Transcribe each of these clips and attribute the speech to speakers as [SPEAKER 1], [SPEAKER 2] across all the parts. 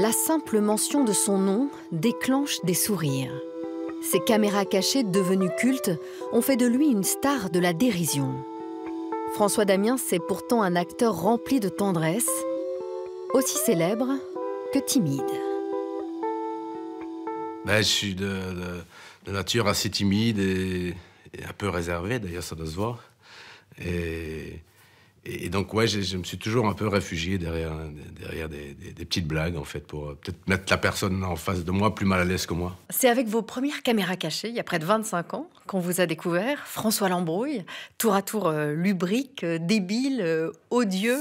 [SPEAKER 1] La simple mention de son nom déclenche des sourires. Ses caméras cachées devenues cultes ont fait de lui une star de la dérision. François Damien, c'est pourtant un acteur rempli de tendresse, aussi célèbre que timide.
[SPEAKER 2] Ben, je suis de, nature assez timide et, et un peu réservé, d'ailleurs ça doit se voir. Et et, donc, ouais, je, me suis toujours un peu réfugié derrière, derrière des, petites blagues, en fait, pour euh, peut-être mettre la personne en face de moi plus mal à l'aise que moi.
[SPEAKER 1] C'est avec vos premières caméras cachées, il y a près de 25 ans, qu'on vous a découvert. François Lambrouille, tour à tour euh, lubrique, euh, débile, odieux.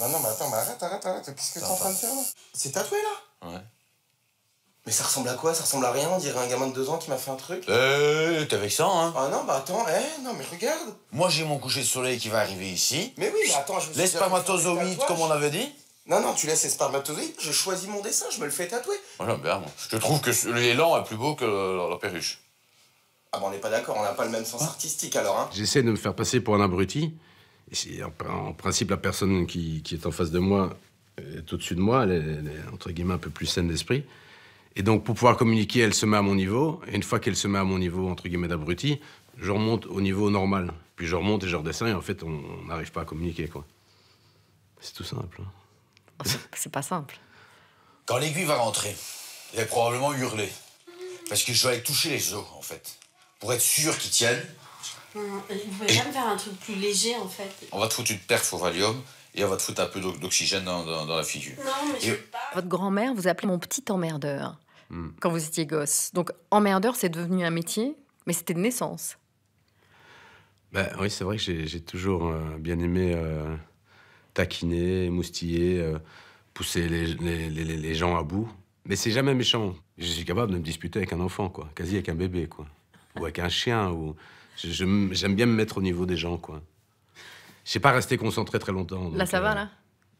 [SPEAKER 2] Non, ah non, mais attends, mais arrête, arrête, arrête. Qu'est-ce que t'es en train de faire là C'est tatoué là Ouais. Mais ça ressemble à quoi Ça ressemble à rien, on dirait un gamin de deux ans qui m'a fait un truc. Euh, t'es ça, hein Ah non, bah attends, eh, non mais regarde Moi j'ai mon coucher de soleil qui va arriver ici. Mais oui, mais attends, je me suis comme on avait dit non, non, tu laisses l'espermatozoïde, je choisis mon dessin, je me le fais tatouer. Voilà, ah, bien, Je trouve que l'élan est plus beau que la, perruche. Ah bah, on n'est pas d'accord, on n'a pas le même sens ah. artistique alors, hein J'essaie de me faire passer pour un abruti. en, principe, la personne qui, qui, est en face de moi euh, est au-dessus de moi, elle est entre guillemets un peu plus saine d'esprit. Et donc, pour pouvoir communiquer, elle se met à mon niveau. Et une fois qu'elle se met à mon niveau, entre guillemets, d'abruti, je remonte au niveau normal. Puis je remonte et je redescends, et en fait, on n'arrive pas à communiquer, quoi. C'est tout simple. Hein. Oh, c'est pas simple. Quand l'aiguille va rentrer, elle va probablement hurler. Parce que je vais aller toucher les os, en fait. Pour être sûr qu'ils tiennent.
[SPEAKER 1] Non, vous pouvez faire un truc plus léger, en fait.
[SPEAKER 2] On va te foutre une perf au Valium et on va te foutre un peu d'oxygène dans, la figure.
[SPEAKER 1] Non, mais Votre grand-mère vous appelait mon petit emmerdeur. Mm. quand vous étiez gosse. Donc emmerdeur, c'est devenu un métier, mais c'était de naissance.
[SPEAKER 2] Ben, oui, c'est vrai que j'ai, toujours euh, bien aimé euh, taquiner, moustiller, euh, pousser les, gens à bout. Mais c'est jamais méchant. Je suis capable de me disputer avec un enfant, quoi. Quasi avec un bébé, quoi. Ou avec un chien, ou... j'aime bien me mettre au niveau des gens, quoi. Je sais pas rester concentré très longtemps. là, ça va, là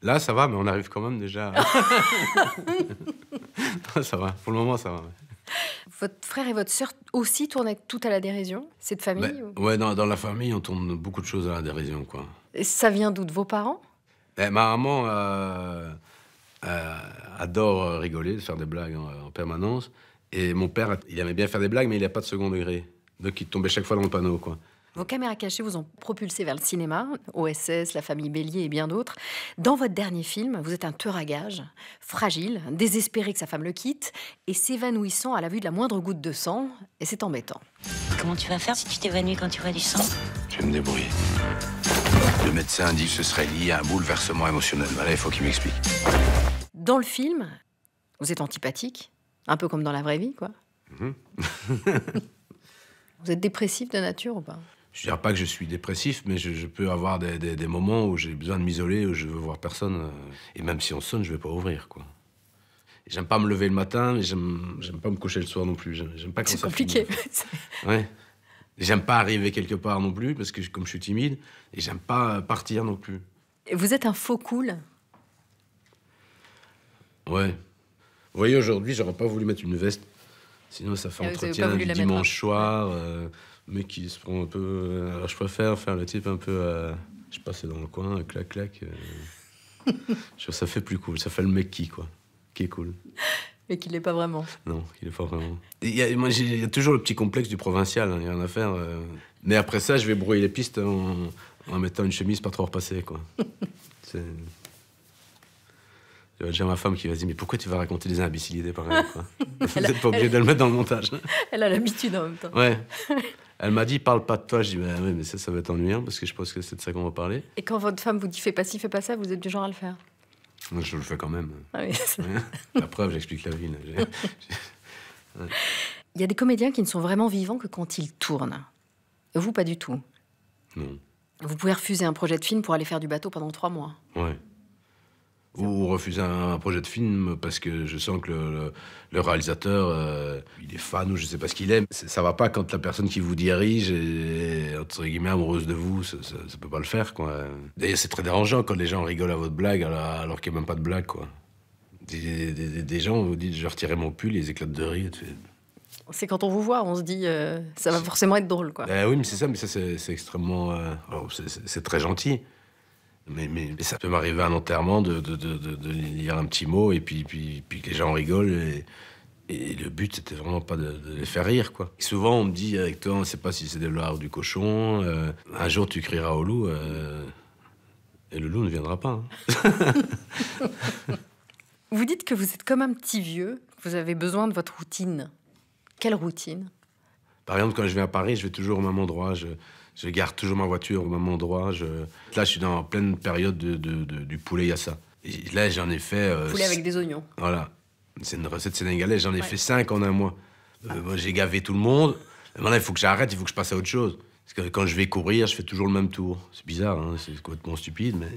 [SPEAKER 2] Là, ça va, mais on arrive quand même déjà. ça va, pour le moment, ça va.
[SPEAKER 1] Votre frère et votre sœur aussi tournaient tout à la dérision cette famille
[SPEAKER 2] ben, Ouais, dans, la famille, on tourne beaucoup de choses à la dérision, quoi.
[SPEAKER 1] Et ça vient d'où De vos parents
[SPEAKER 2] eh, Ma maman euh, euh, adore rigoler, faire des blagues en, permanence. Et mon père, il aimait bien faire des blagues, mais il n'y a pas de second degré. Donc il tombait chaque fois dans le panneau, quoi.
[SPEAKER 1] Vos caméras cachées vous ont propulsé vers le cinéma, OSS, La famille Bélier et bien d'autres. Dans votre dernier film, vous êtes un tueur à gage, fragile, désespéré que sa femme le quitte et s'évanouissant à la vue de la moindre goutte de sang, et c'est embêtant.
[SPEAKER 2] Comment tu vas faire si
[SPEAKER 1] tu t'évanouis quand tu vois du sang
[SPEAKER 2] Je vais me débrouiller. Le médecin dit que ce serait lié à un bouleversement émotionnel. il faut qu'il m'explique.
[SPEAKER 1] Dans le film, vous êtes antipathique, un peu comme dans la vraie vie, quoi.
[SPEAKER 2] Mhm.
[SPEAKER 1] vous êtes dépressif de nature ou pas
[SPEAKER 2] je dirais pas que je suis dépressif, mais je, peux avoir des, moments où j'ai besoin de m'isoler, où je veux voir personne. Euh, et même si on sonne, je vais pas ouvrir, quoi. J'aime pas me lever le matin, mais j'aime, pas me coucher le soir non plus. J'aime, pas C'est compliqué. ouais. J'aime pas arriver quelque part non plus, parce que comme je suis timide, et j'aime pas partir non plus.
[SPEAKER 1] Vous êtes un faux cool
[SPEAKER 2] Ouais. Vous voyez, aujourd'hui, j'aurais pas voulu mettre une veste Sinon, ça fait ah entretien du dimanche hein. soir, euh, mais qui se prend un peu. Euh, alors, je préfère faire le type un peu. Euh, je sais dans le coin, clac, clac. ça fait plus cool. Ça fait le mec qui, quoi. Qui est cool.
[SPEAKER 1] Mais qui l'est pas vraiment.
[SPEAKER 2] Non, qui l'est pas vraiment. Il y a, moi, j'ai toujours le petit complexe du provincial, hein, il n'y y a rien à faire. Mais après ça, je vais brouiller les pistes en, en mettant une chemise pas trop repassée, quoi. c'est. J'avais déjà ma femme qui va dit Mais pourquoi tu vas raconter des imbécilités par exemple Vous n'êtes pas obligé de le mettre dans le montage.
[SPEAKER 1] elle a l'habitude en même temps. Ouais.
[SPEAKER 2] Elle m'a dit Parle pas de toi. Je dis bah Mais ça, ça va t'ennuyer parce que je pense que c'est de ça qu'on va parler.
[SPEAKER 1] Et quand votre femme vous dit Fais pas ci, fais pas ça, vous êtes du genre à le faire
[SPEAKER 2] Je le fais quand même. Ah oui, la preuve, j'explique la vie.
[SPEAKER 1] Il y a des comédiens qui ne sont vraiment vivants que quand ils tournent. Vous, pas du tout. Non. Vous pouvez refuser un projet de film pour aller faire du bateau pendant trois mois.
[SPEAKER 2] Ouais ou refusez un, projet de film parce que je sens que le, réalisateur, euh, il est fan ou je sais pas ce qu'il aime. ça va pas quand la personne qui vous dirige est, entre guillemets, amoureuse de vous. Ça, ne peut pas le faire, quoi. D'ailleurs, c'est très dérangeant quand les gens rigolent à votre blague alors, qu'il n'y a même pas de blague, quoi. Des, gens vous disent, je vais mon pull, ils éclatent de rire.
[SPEAKER 1] C'est quand on vous voit, on se dit, euh, ça va forcément être drôle, quoi. Ben
[SPEAKER 2] oui, mais c'est ça, mais ça, c'est extrêmement... Euh, c'est très gentil. Mais, ça peut m'arriver à un enterrement de, lire un petit mot et puis, puis, puis que les gens rigolent. Et, le but, c'était vraiment pas de, les faire rire, quoi. souvent, on me dit, avec toi, on ne sait pas si c'est de l'art ou du cochon. Euh, un jour, tu crieras au loup euh, et le loup ne viendra pas. Hein.
[SPEAKER 1] vous dites que vous êtes comme un petit vieux, vous avez besoin de votre routine. Quelle routine
[SPEAKER 2] Par exemple, quand je vais à Paris, je vais toujours au même endroit. Je, je garde toujours ma voiture au même endroit. Je... Là, je suis dans pleine période de, du poulet yassa. Et là, j'en ai fait. Euh, poulet avec des oignons. Voilà. C'est une recette sénégalaise. J'en ai fait cinq en un mois. Ah. Euh, j'ai gavé tout le monde. Maintenant, il faut que j'arrête, il faut que je passe à autre chose. Parce que quand je vais courir, je fais toujours le même tour. C'est bizarre, hein, c'est complètement stupide, mais.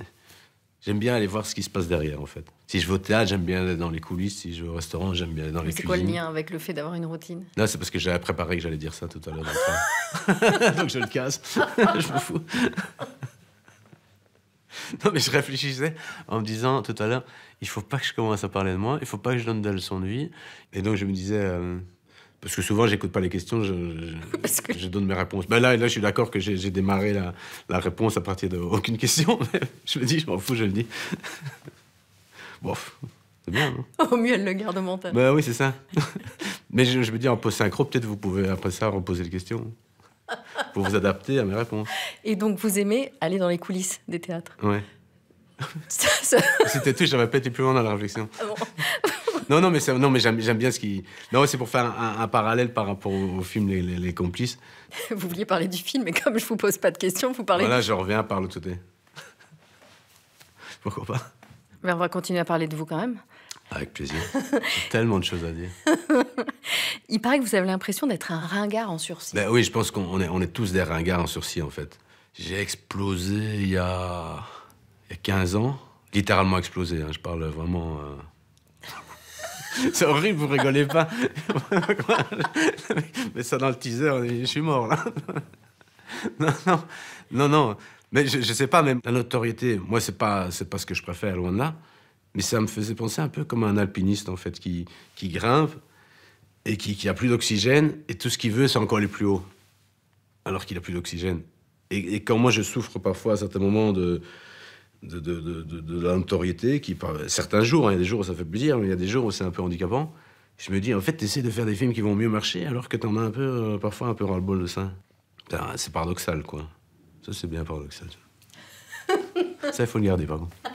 [SPEAKER 2] J'aime bien aller voir ce qui se passe derrière, en fait. Si je vais au théâtre, j'aime bien aller dans les coulisses. Si je vais au restaurant, j'aime bien aller dans les cuisines. C'est quoi le lien
[SPEAKER 1] avec le fait d'avoir une routine
[SPEAKER 2] Non, c'est parce que j'avais préparé que j'allais dire ça tout à l'heure. Donc, je le casse. je me fous. Non, mais je réfléchissais en me disant tout à l'heure, il faut pas que je commence à parler de moi, il faut pas que je donne des leçons de vie. Et donc je me disais, euh, parce que souvent, j'écoute pas les questions, je, donne mes réponses. Ben là, là, je suis d'accord que j'ai démarré la, réponse à partir d'aucune question. je me dis, je m'en fous, je le dis. Bon, c'est bien.
[SPEAKER 1] Hein. Au mieux, elle le garde au mental. Ben
[SPEAKER 2] oui, c'est ça. Mais je, me dis, en post-synchro, peut-être vous pouvez après ça reposer les questions. Pour vous adapter à mes réponses.
[SPEAKER 1] Et donc, vous aimez aller dans les coulisses des théâtres Ouais. C'était
[SPEAKER 2] tout, j'avais pas été plus loin dans la réflexion. Ah bon non, non, mais, non, mais j'aime, bien ce qui. Non, c'est pour faire un, parallèle par rapport au, film les, Complices.
[SPEAKER 1] Vous vouliez parler du film, mais comme je vous pose pas de questions, vous parlez. Voilà, je
[SPEAKER 2] reviens par tout côté. Pourquoi pas
[SPEAKER 1] mais On va continuer à parler de vous quand même. Avec plaisir. J'ai
[SPEAKER 2] tellement de choses à dire.
[SPEAKER 1] Il paraît que vous avez l'impression d'être un ringard en sursis. Ben oui,
[SPEAKER 2] je pense qu'on est, on est tous des ringards en sursis, en fait. J'ai explosé il y, a, il y a 15 ans. Littéralement explosé, hein. je parle vraiment... Euh, C'est horrible, vous rigolez pas. Mais ça dans le teaser, je suis mort là. Non, non, non, non. Mais je, je sais pas, même la notoriété, moi c'est pas, c'est pas ce que je préfère, loin de là. Mais ça me faisait penser un peu comme un alpiniste en fait, qui, qui grimpe et qui, qui a plus d'oxygène et tout ce qu'il veut c'est encore aller plus haut, alors qu'il a plus d'oxygène. Et, et, quand moi je souffre parfois à certains moments de de, de, la notoriété qui, par... certains jours, hein, il y a des jours où ça fait plaisir, mais il y a des jours où c'est un peu handicapant. Je me dis, en fait, tu de faire des films qui vont mieux marcher alors que t'en as un peu, euh, parfois, un peu ras-le-bol de ça. C'est paradoxal, quoi. Ça, c'est bien paradoxal. Ça, il faut le garder, par contre.